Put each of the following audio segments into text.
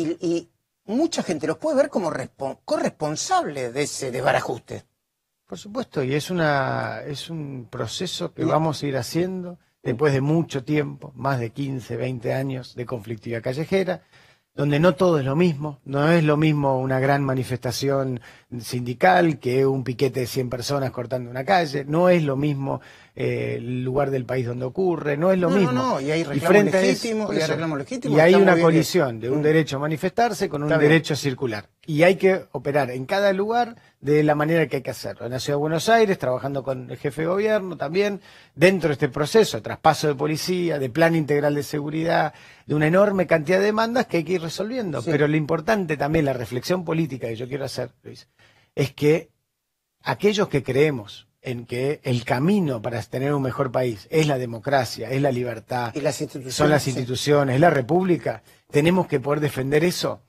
y, mucha gente los puede ver como corresponsables de ese desbarajuste. Por supuesto, y es, una, es un proceso que vamos a ir haciendo después de mucho tiempo, más de 15, 20 años de conflictividad callejera, donde no todo es lo mismo, no es lo mismo una gran manifestación sindical que un piquete de 100 personas cortando una calle, no es lo mismo eh, el lugar del país donde ocurre, no es lo mismo. No, no, y hay reclamos legítimos, y hay una colisión de un mm. derecho a manifestarse con un derecho a circular y hay que operar en cada lugar de la manera que hay que hacerlo. En la Ciudad de Buenos Aires, trabajando con el jefe de gobierno también, dentro de este proceso de traspaso de policía, de plan integral de seguridad, de una enorme cantidad de demandas que hay que ir resolviendo. Pero lo importante también, la reflexión política que yo quiero hacer, Luis, es que aquellos que creemos en que el camino para tener un mejor país es la democracia, es la libertad, son las instituciones, es la república, tenemos que poder defender eso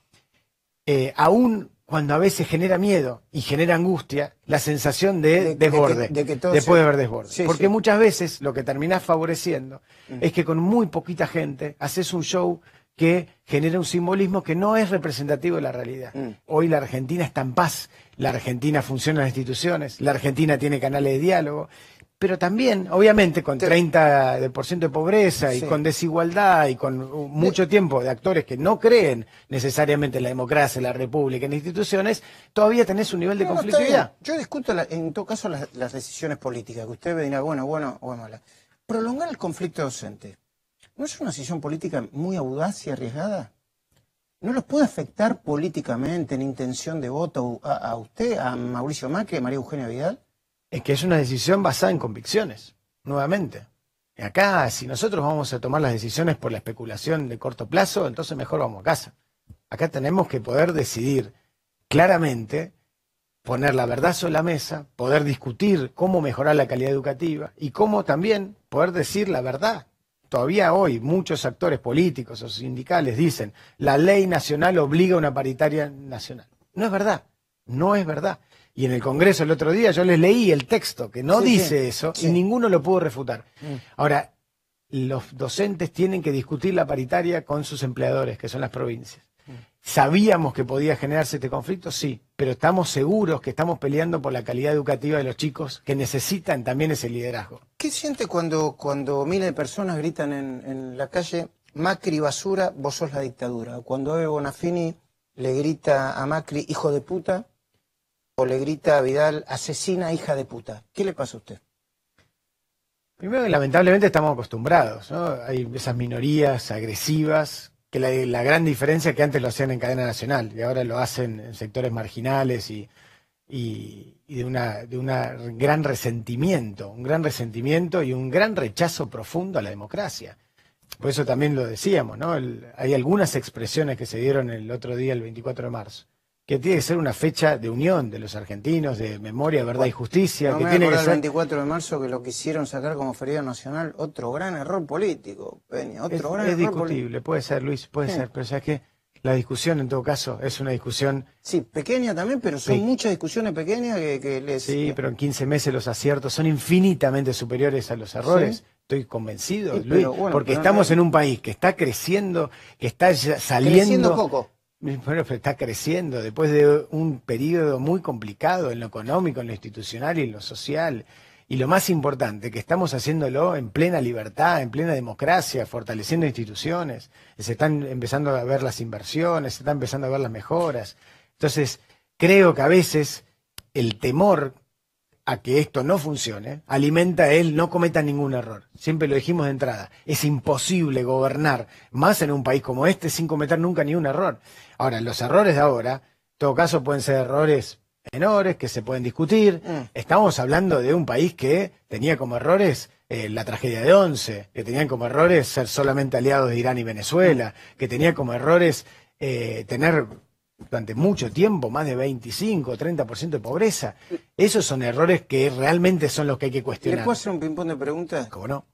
eh, aún cuando a veces genera miedo y genera angustia, la sensación de, desborde, de, todo de desborde. Porque muchas veces lo que terminás favoreciendo mm. es que con muy poquita gente haces un show que genera un simbolismo que no es representativo de la realidad. Mm. Hoy la Argentina está en paz, la Argentina funciona en las instituciones, la Argentina tiene canales de diálogo pero también, obviamente, con 30% de pobreza y con desigualdad y con uh, mucho tiempo de actores que no creen necesariamente en la democracia, en la república, en instituciones, todavía tenés un nivel de conflicto conflictividad. Yo discuto, en todo caso, las, decisiones políticas, que usted me dirá, bueno, bueno o mala. Prolongar el conflicto docente, ¿no es una decisión política muy audaz y arriesgada? ¿No los puede afectar políticamente en intención de voto a, a usted, a Mauricio Macri, a María Eugenia Vidal? es que es una decisión basada en convicciones, nuevamente. acá, si nosotros vamos a tomar las decisiones por la especulación de corto plazo, entonces mejor vamos a casa. Acá tenemos que poder decidir claramente, poner la verdad sobre la mesa, poder discutir cómo mejorar la calidad educativa y cómo también poder decir la verdad. Todavía hoy muchos actores políticos o sindicales dicen, la ley nacional obliga a una paritaria nacional. No es verdad, no es verdad. Y en el Congreso el otro día yo les leí el texto que no dice eso y ninguno lo pudo refutar. Mm. Ahora, los docentes tienen que discutir la paritaria con sus empleadores, que son las provincias. Mm. ¿Sabíamos que podía generarse este conflicto? Sí, pero estamos seguros que estamos peleando por la calidad educativa de los chicos que necesitan también ese liderazgo. ¿Qué siente cuando, cuando miles de personas gritan en, la calle, Macri basura, vos sos la dictadura? Cuando Evo Bonafini le grita a Macri, hijo de puta, o le grita a Vidal, asesina hija de puta. ¿Qué le pasa a usted? Primero, lamentablemente estamos acostumbrados, ¿no? Hay esas minorías agresivas, que la, gran diferencia que antes lo hacían en cadena nacional y ahora lo hacen en sectores marginales y, de un gran resentimiento, un gran resentimiento y un gran rechazo profundo a la democracia. Por eso también lo decíamos, ¿no? hay algunas expresiones que se dieron el otro día, el 24 de marzo, que tiene que ser una fecha de unión de los argentinos, de memoria, verdad y justicia. que tiene que ser... el 24 de marzo que lo quisieron sacar como feriado nacional, otro gran error político, Peña, otro es, discutible, puede ser, Luis, puede ser, pero ya que la discusión en todo caso es una discusión... Sí, pequeña también, pero son muchas discusiones pequeñas que, les... Sí, pero en 15 meses los aciertos son infinitamente superiores a los errores. Estoy convencido, Luis, porque estamos en un país que está creciendo, que está saliendo... poco está creciendo después de un periodo muy complicado en lo económico, en lo institucional y en lo social. Y lo más importante, que estamos haciéndolo en plena libertad, en plena democracia, fortaleciendo instituciones, se están empezando a ver las inversiones, se están empezando a ver las mejoras. Entonces, creo que a veces el temor a que esto no funcione, alimenta a él no cometa ningún error. Siempre lo dijimos de entrada. Es imposible gobernar más en un país como este sin cometer nunca ni un error. Ahora, los errores de ahora, en todo caso, pueden ser errores menores que se pueden discutir. Mm. Estamos hablando de un país que tenía como errores eh, la tragedia de Once, que tenían como errores ser solamente aliados de Irán y Venezuela, mm. que tenía como errores eh, tener durante mucho tiempo, más de 25, 30% de pobreza. Esos son errores que realmente son los que hay que cuestionar. ¿Le puedo hacer un ping-pong de preguntas? ¿Cómo no?